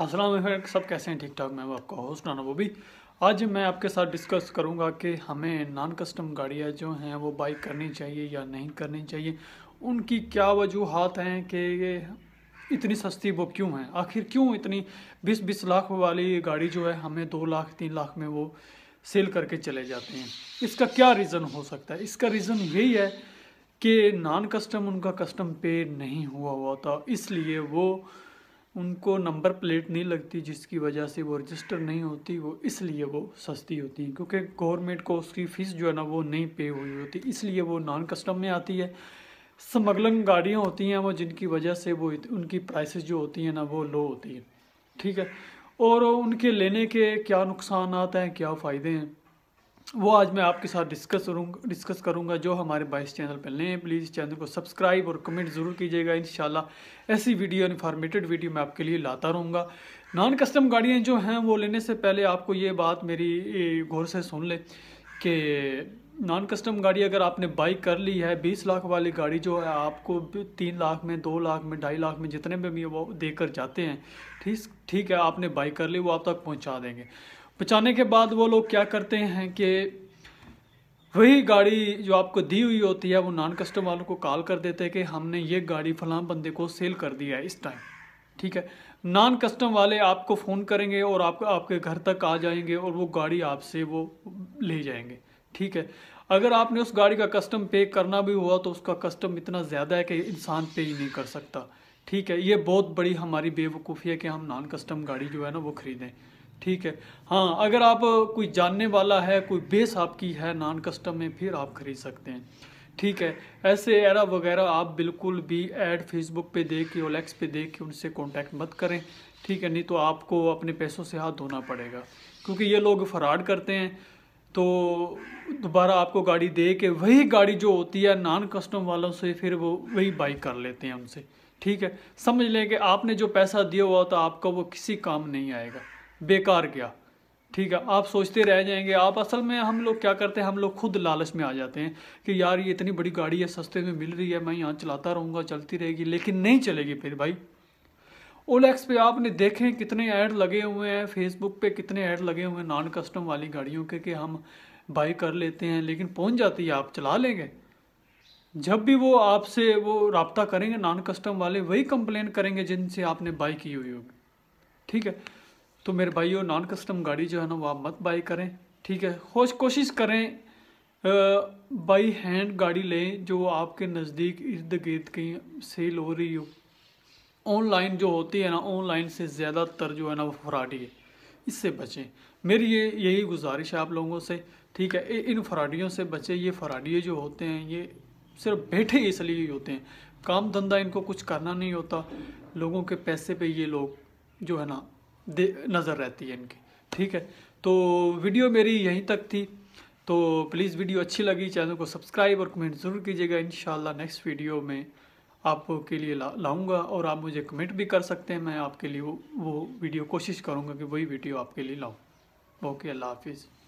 असलम सब कैसे हैं ठीक ठाक मैं आपका होस्ट नाना वो भी आज मैं आपके साथ डिस्कस करूंगा कि हमें नॉन कस्टम गाड़ियां जो हैं वो बाइक करनी चाहिए या नहीं करनी चाहिए उनकी क्या वजूहत हैं कि इतनी सस्ती वो क्यों हैं आखिर क्यों इतनी बीस बीस लाख वाली गाड़ी जो है हमें दो लाख तीन लाख में वो सेल करके चले जाते हैं इसका क्या रीज़न हो सकता है इसका रीज़न यही है कि नॉन कस्टम उनका कस्टम पे नहीं हुआ हुआ था इसलिए वो उनको नंबर प्लेट नहीं लगती जिसकी वजह से वो रजिस्टर नहीं होती वो इसलिए वो सस्ती होती है क्योंकि गवर्नमेंट को उसकी फ़ीस जो है ना वो नहीं पे हुई होती इसलिए वो नॉन कस्टम में आती है स्मगलिंग गाड़ियाँ होती हैं वो जिनकी वजह से वो उनकी प्राइसेस जो होती हैं ना वो लो होती है ठीक है और उनके लेने के क्या नुकसान हैं क्या फ़ायदे हैं वो आज मैं आपके साथ डिस्कस करूँगा डिस्कस करूँगा जो हमारे बाइस चैनल पर लें प्लीज़ चैनल को सब्सक्राइब और कमेंट ज़रूर कीजिएगा इन ऐसी वीडियो इन्फॉर्मेटेड वीडियो मैं आपके लिए लाता रहूँगा नॉन कस्टम गाड़ियाँ जो हैं वो लेने से पहले आपको ये बात मेरी गौर से सुन लें कि नॉन कस्टम गाड़ी अगर आपने बाई कर ली है बीस लाख वाली गाड़ी जो है आपको तीन लाख में दो लाख में ढाई लाख में जितने में भी वो देकर जाते हैं ठीक ठीक है आपने बाई कर ली वो आप तक पहुंचा देंगे बचाने के बाद वो लोग क्या करते हैं कि वही गाड़ी जो आपको दी हुई होती है वो नॉन कस्टम वालों को कॉल कर देते हैं कि हमने ये गाड़ी फलां बंदे को सेल कर दिया है इस टाइम ठीक है नॉन कस्टम वाले आपको फ़ोन करेंगे और आप आपके घर तक आ जाएंगे और वो गाड़ी आपसे वो ले जाएंगे ठीक है अगर आपने उस गाड़ी का कस्टम पे करना भी हुआ तो उसका कस्टम इतना ज़्यादा है कि इंसान पे ही नहीं कर सकता ठीक है ये बहुत बड़ी हमारी बेवकूफ़ी है कि हम नॉन कस्टम गाड़ी जो है ना वो ख़रीदें ठीक है हाँ अगर आप कोई जानने वाला है कोई बेस आपकी है नॉन कस्टम में फिर आप खरीद सकते हैं ठीक है ऐसे एरा वगैरह आप बिल्कुल भी ऐड फेसबुक पे देख के ओलेक्स पे देख के उनसे कांटेक्ट मत करें ठीक है नहीं तो आपको अपने पैसों से हाथ धोना पड़ेगा क्योंकि ये लोग फराड करते हैं तो दोबारा आपको गाड़ी दे के वही गाड़ी जो होती है नॉन कस्टम वालों से फिर वो वही बाई कर लेते हैं उनसे ठीक है समझ लें कि आपने जो पैसा दिया हुआ तो आपका वो किसी काम नहीं आएगा बेकार गया ठीक है आप सोचते रह जाएंगे आप असल में हम लोग क्या करते हैं हम लोग खुद लालच में आ जाते हैं कि यार ये इतनी बड़ी गाड़ी है सस्ते में मिल रही है मैं यहाँ चलाता रहूँगा चलती रहेगी लेकिन नहीं चलेगी फिर भाई ओलेक्स पे आपने देखें कितने ऐड लगे हुए हैं फेसबुक पे कितने ऐड लगे हुए हैं नॉन कस्टम वाली गाड़ियों के कि हम बाई कर लेते हैं लेकिन पहुँच जाती है आप चला लेंगे जब भी वो आपसे वो रबता करेंगे नॉन कस्टम वाले वही कंप्लेन करेंगे जिनसे आपने बाई की हुई होगी ठीक है तो मेरे भाइयों नॉन कस्टम गाड़ी जो है ना वो आप मत बाई करें ठीक है खोज कोशिश करें बाई हैंड गाड़ी लें जो आपके नज़दीक इर्द गिर्द कहीं सेल हो रही हो ऑनलाइन जो होती है ना ऑनलाइन से ज़्यादातर जो है ना वो फ्राडी है इससे बचें मेरी ये यही गुजारिश है आप लोगों से ठीक है इन फ्राडियों से बचें ये फ्राडिये जो होते हैं ये सिर्फ बैठे इसलिए ही होते हैं काम धंधा इनको कुछ करना नहीं होता लोगों के पैसे पे ये लोग जो है ना नज़र रहती है इनकी ठीक है तो वीडियो मेरी यहीं तक थी तो प्लीज़ वीडियो अच्छी लगी चैनल को सब्सक्राइब और कमेंट ज़रूर कीजिएगा इन नेक्स्ट वीडियो में आपके लिए ला लाऊँगा और आप मुझे कमेंट भी कर सकते हैं मैं आपके लिए वो, वो वीडियो कोशिश करूँगा कि वही वीडियो आपके लिए लाऊँ ओके अल्लाह हाफिज़